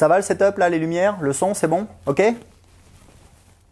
Ça va le setup là, les lumières, le son, c'est bon Ok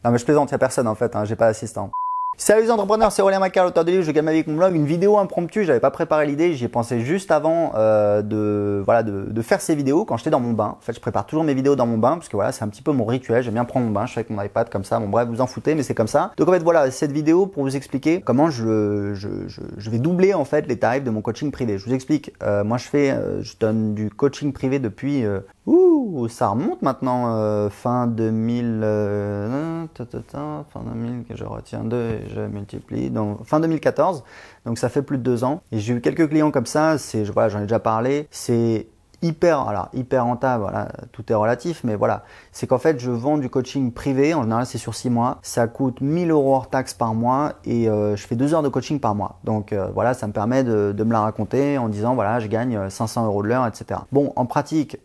Non mais je plaisante, il a personne en fait, hein, j'ai pas d'assistant. Salut les entrepreneurs, c'est Aurélien Macar, l'auteur de livre Je gagne ma avec mon blog. Une vidéo impromptue, j'avais pas préparé l'idée, j'y ai pensé juste avant euh, de, voilà, de, faire ces vidéos quand j'étais dans mon bain. En fait, je prépare toujours mes vidéos dans mon bain parce que voilà, c'est un petit peu mon rituel. J'aime bien prendre mon bain, je fais avec mon iPad comme ça. Bon, bref, vous en foutez, mais c'est comme ça. Donc en fait, voilà, cette vidéo pour vous expliquer comment je, je, vais doubler en fait les tarifs de mon coaching privé. Je vous explique. Euh, moi, je fais, euh, je donne du coaching privé depuis Ouh, ça remonte maintenant, euh, fin 2000, euh, fin 2000 que je retiens 2 et je multiplie, donc fin 2014, donc ça fait plus de deux ans. Et j'ai eu quelques clients comme ça, c'est, voilà, j'en ai déjà parlé, c'est hyper, alors hyper rentable, voilà, tout est relatif, mais voilà, c'est qu'en fait je vends du coaching privé, en général c'est sur 6 mois, ça coûte 1000 euros hors taxes par mois et euh, je fais 2 heures de coaching par mois. Donc euh, voilà, ça me permet de, me la raconter en disant voilà, je gagne 500 euh, euros de l'heure, etc. Bon, en pratique,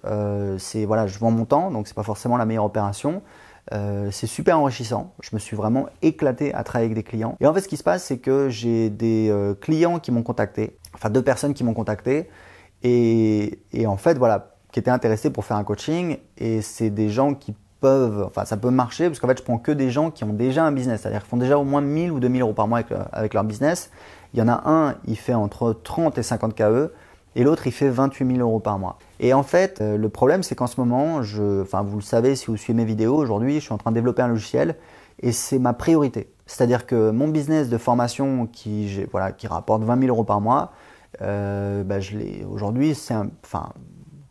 c'est voilà, je vends mon temps, donc c'est pas forcément la meilleure opération. c'est super enrichissant. Je me suis vraiment éclaté à travailler avec des clients. Et en fait, ce qui se passe, c'est que j'ai des clients qui m'ont contacté, enfin deux personnes qui m'ont contacté, et, en fait, voilà, qui étaient intéressés pour faire un coaching. Et c'est des gens qui peuvent, enfin, ça peut marcher, parce qu'en fait, je prends que des gens qui ont déjà un business, c'est-à-dire qui font déjà au moins 1000 ou 2000 euros par mois avec, avec, leur business. Il y en a un, il fait entre 30 et 50 KE, et l'autre, il fait 28 000 euros par mois. Et en fait, euh, le problème, c'est qu'en ce moment, je, enfin, vous le savez si vous suivez mes vidéos, aujourd'hui, je suis en train de développer un logiciel, et c'est ma priorité. C'est-à-dire que mon business de formation qui, voilà, qui rapporte 20 000 euros par mois, euh, bah, aujourd'hui, c'est un. Enfin,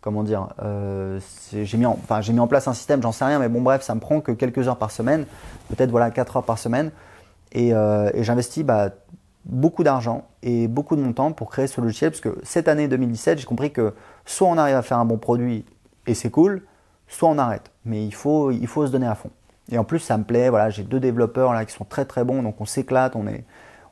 comment dire euh, J'ai mis, en, j'ai mis en place un système, j'en sais rien, mais bon, bref, ça me prend que quelques heures par semaine, peut-être voilà 4 heures par semaine. Euh, et, j'investis bah, beaucoup d'argent et beaucoup de mon temps pour créer ce logiciel, parce que cette année 2017, j'ai compris que soit on arrive à faire un bon produit et c'est cool, soit on arrête. Mais il faut, il faut se donner à fond. Et en plus, ça me plaît, voilà, j'ai deux développeurs là qui sont très très bons, donc on s'éclate, on est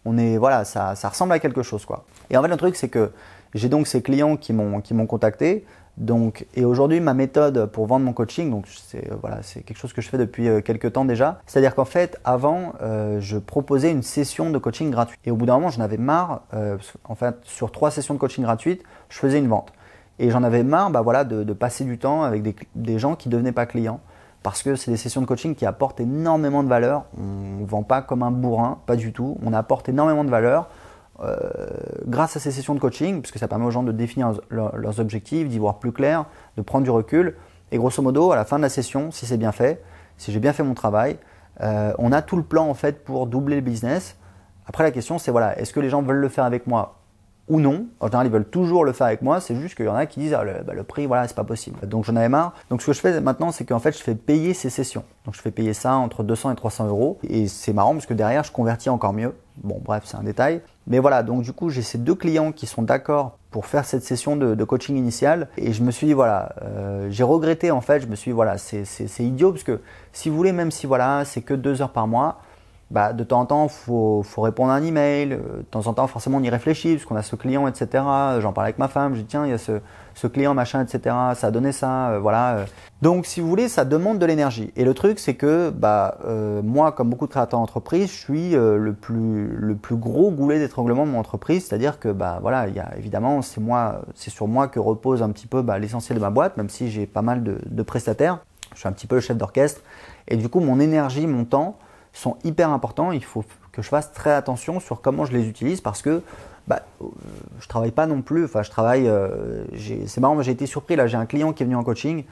on est voilà, ça, ça, ressemble à quelque chose quoi. Et en fait le truc c'est que j'ai donc ces clients qui m'ont qui m'ont contacté. Donc, et aujourd'hui, ma méthode pour vendre mon coaching, donc c'est euh, voilà, c'est quelque chose que je fais depuis euh, quelques temps déjà. C'est-à-dire qu'en fait, avant, euh, je proposais une session de coaching gratuite. Et au bout d'un moment, j'en avais marre. en fait, sur trois sessions de coaching gratuite, je faisais une vente. Et j'en avais marre, bah voilà, de, passer du temps avec des, gens qui ne devenaient pas clients parce que c'est des sessions de coaching qui apportent énormément de valeur. On ne vend pas comme un bourrin, pas du tout. On apporte énormément de valeur euh, grâce à ces sessions de coaching, puisque ça permet aux gens de définir leurs, objectifs, d'y voir plus clair, de prendre du recul. Et grosso modo, à la fin de la session, si c'est bien fait, si j'ai bien fait mon travail, euh, on a tout le plan en fait pour doubler le business. Après la question c'est voilà, est-ce que les gens veulent le faire avec moi ou non. En général, ils veulent toujours le faire avec moi, c'est juste qu'il y en a qui disent ah, bah, le, prix, voilà, c'est pas possible. Donc j'en avais marre. Donc ce que je fais maintenant, c'est qu'en fait, je fais payer ces sessions. Donc je fais payer ça entre 200 et 300 euros. Et c'est marrant parce que derrière, je convertis encore mieux. Bon, bref, c'est un détail. Mais voilà, donc du coup, j'ai ces deux clients qui sont d'accord pour faire cette session de, coaching initial. Et je me suis dit, voilà, euh, j'ai regretté en fait, je me suis dit, voilà, c'est idiot parce que si vous voulez, même si voilà, c'est que deux heures par mois, bah, de temps en temps, faut, faut répondre à un email. Euh, de temps en temps, forcément, on y réfléchit parce qu'on a ce client, etc. J'en parle avec ma femme. Je dis tiens, il y a ce, ce client, machin, etc. Ça a donné ça, euh, voilà. Euh. Donc, si vous voulez, ça demande de l'énergie. Et le truc, c'est que bah, moi, comme beaucoup de créateurs d'entreprise, je suis le, plus, le plus gros goulet d'étranglement de mon entreprise. C'est-à-dire que bah voilà, il y a, évidemment, c'est moi, c'est sur moi que repose un petit peu bah, l'essentiel de ma boîte, même si j'ai pas mal de, de prestataires. Je suis un petit peu le chef d'orchestre. Et du coup, mon énergie, mon temps sont hyper importants. Il faut que je fasse très attention sur comment je les utilise parce que bah, euh, je travaille pas non plus. Enfin, je travaille. Euh, c'est marrant, j'ai été surpris. Là, j'ai un client qui est venu en coaching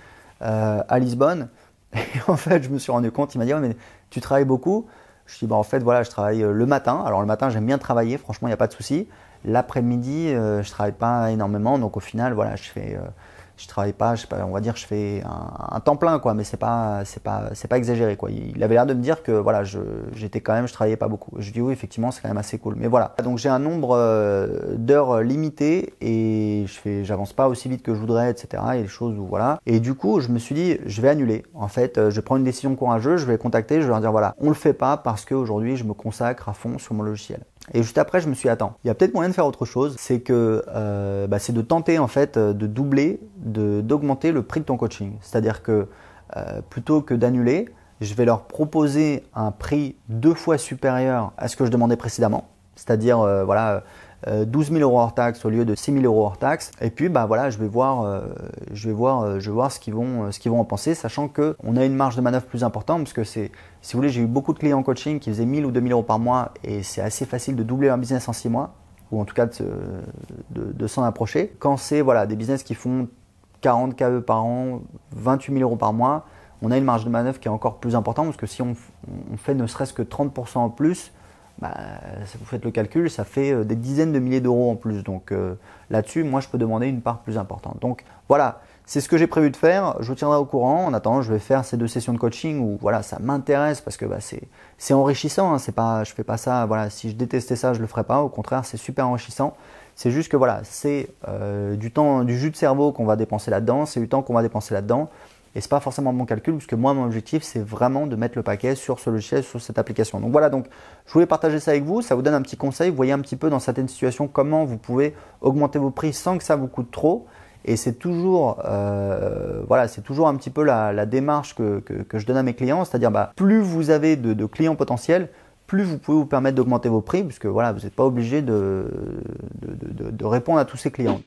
euh, à Lisbonne. Et en fait, je me suis rendu compte. Il m'a dit mais tu travailles beaucoup. Je dis bah en fait voilà, je travaille le matin. Alors le matin, j'aime bien travailler. Franchement, il n'y a pas de souci. L'après-midi, je je travaille pas énormément. Donc au final, voilà, je fais je travaille pas, on va dire je fais un, temps plein quoi, mais c'est pas c'est pas c'est pas exagéré quoi. Il avait l'air de me dire que voilà, j'étais quand même je travaillais pas beaucoup. Je dis oui, effectivement, c'est quand même assez cool. Mais voilà. Donc j'ai un nombre euh, d'heures euh, limité et je fais j'avance pas aussi vite que je voudrais, etc. choses voilà. Et du coup, je me suis dit je vais annuler. En fait, euh, je prends une décision courageuse, je vais les contacter, je vais leur dire voilà, on le fait pas parce qu'aujourd'hui, je me consacre à fond sur mon logiciel. Et juste après, je me suis dit, attends, il y a peut-être moyen de faire autre chose. C'est que euh, bah, c'est de tenter en fait euh, de doubler, d'augmenter le prix de ton coaching. C'est-à-dire que euh, plutôt que d'annuler, je vais leur proposer un prix deux fois supérieur à ce que je demandais précédemment. C'est-à-dire, voilà, 12 euh, 000 euros hors taxe au lieu de 6 000 euros hors taxe. Et puis, bah voilà, je vais voir, euh, je vais voir, euh, je vais voir ce qu'ils vont, ce qu'ils vont en penser, sachant qu'on a une marge de manœuvre plus importante parce que c'est, si vous voulez, j'ai eu beaucoup de clients en coaching qui faisaient 1000 ou 2000 euros par mois et c'est assez facile de doubler un business en 6 mois ou en tout cas de, s'en approcher. Quand c'est voilà des business qui font 40 KE par an, 28 000 euros par mois, on a une marge de manœuvre qui est encore plus importante parce que si on, on fait ne serait-ce que 30% en plus, bah, vous faites le calcul, ça fait euh, des dizaines de milliers d'euros en plus. Donc euh, là-dessus, moi, je peux demander une part plus importante. Donc voilà, c'est ce que j'ai prévu de faire. Je vous tiendrai au courant. En attendant, je vais faire ces deux sessions de coaching où voilà, ça m'intéresse parce que bah, c'est enrichissant. Hein. C'est pas, je fais pas ça. Voilà, si je détestais ça, je le ferais pas. Au contraire, c'est super enrichissant. C'est juste que voilà, c'est euh, du temps, du jus de cerveau qu'on va dépenser là-dedans. C'est du temps qu'on va dépenser là-dedans. Et c'est pas forcément mon calcul, puisque moi, mon objectif, c'est vraiment de mettre le paquet sur ce logiciel, sur cette application. Donc voilà, donc je voulais partager ça avec vous. Ça vous donne un petit conseil. Vous voyez un petit peu dans certaines situations comment vous pouvez augmenter vos prix sans que ça vous coûte trop. Et c'est toujours, euh, voilà, c'est toujours un petit peu la, la démarche que, que, je donne à mes clients, c'est-à-dire bah, plus vous avez de, clients potentiels, plus vous pouvez vous permettre d'augmenter vos prix, puisque voilà, vous n'êtes pas obligé de, de, répondre à tous ces clients.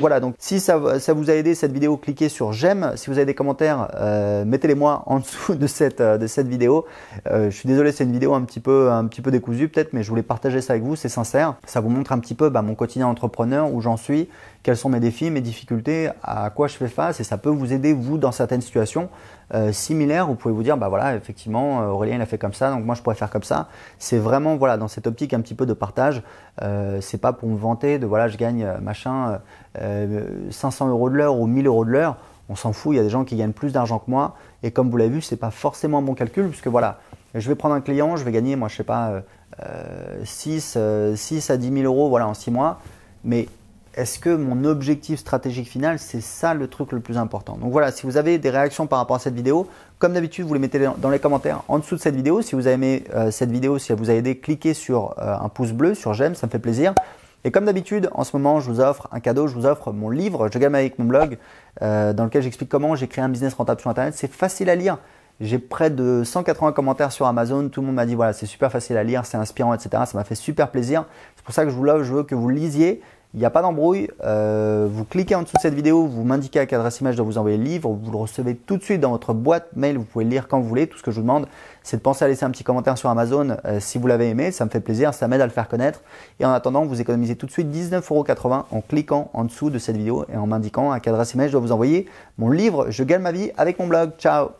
Donc voilà, donc si ça, vous a aidé cette vidéo, cliquez sur j'aime. Si vous avez des commentaires, euh, mettez-les moi en dessous de cette, euh, de cette vidéo. Euh, je suis désolé, c'est une vidéo un petit peu, un petit peu décousue peut-être, mais je voulais partager ça avec vous, c'est sincère. Ça vous montre un petit peu bah, mon quotidien entrepreneur, où j'en suis, quels sont mes défis, mes difficultés, à quoi je fais face, et ça peut vous aider, vous, dans certaines situations similaires. Vous pouvez vous dire, bah voilà, effectivement, Aurélien, il a fait comme ça, donc moi, je pourrais faire comme ça. C'est vraiment, voilà, dans cette optique un petit peu de partage. c'est pas pour me vanter de, voilà, je gagne machin. 500 euh, euros de l'heure ou 1000 euros de l'heure, on s'en fout, il y a des gens qui gagnent plus d'argent que moi. Et comme vous l'avez vu, ce n'est pas forcément mon calcul, puisque voilà, je vais prendre un client, je vais gagner, moi, je sais pas, 6, euh, 6, euh, à 10 000 euros voilà, en 6 mois. Mais est-ce que mon objectif stratégique final, c'est ça le truc le plus important Donc voilà, si vous avez des réactions par rapport à cette vidéo, comme d'habitude, vous les mettez dans les commentaires en dessous de cette vidéo. Si vous avez aimé cette vidéo, si elle vous a aidé, cliquez sur un pouce bleu, sur j'aime, ça me fait plaisir. Et comme d'habitude, en ce moment, je vous offre un cadeau, je vous offre mon livre Je gagne avec mon blog, euh, dans lequel j'explique comment j'ai créé un business rentable sur Internet. C'est facile à lire. J'ai près de 180 commentaires sur Amazon. Tout le monde m'a dit voilà, c'est super facile à lire, c'est inspirant, etc. Ça m'a fait super plaisir. C'est pour ça que je, vous l'offre, je veux que vous lisiez. Il n'y a pas d'embrouille. Euh, vous cliquez en dessous de cette vidéo, vous m'indiquez à quelle adresse image dois vous envoyer le livre, vous le recevez tout de suite dans votre boîte mail, vous pouvez le lire quand vous voulez. Tout ce que je vous demande, c'est de penser à laisser un petit commentaire sur Amazon euh, si vous l'avez aimé, ça me fait plaisir, ça m'aide à le faire connaître. Et en attendant, vous économisez tout de suite 19,80€ en cliquant en dessous de cette vidéo et en m'indiquant à quelle adresse email je dois vous envoyer mon livre Je gagne ma vie avec mon blog. Ciao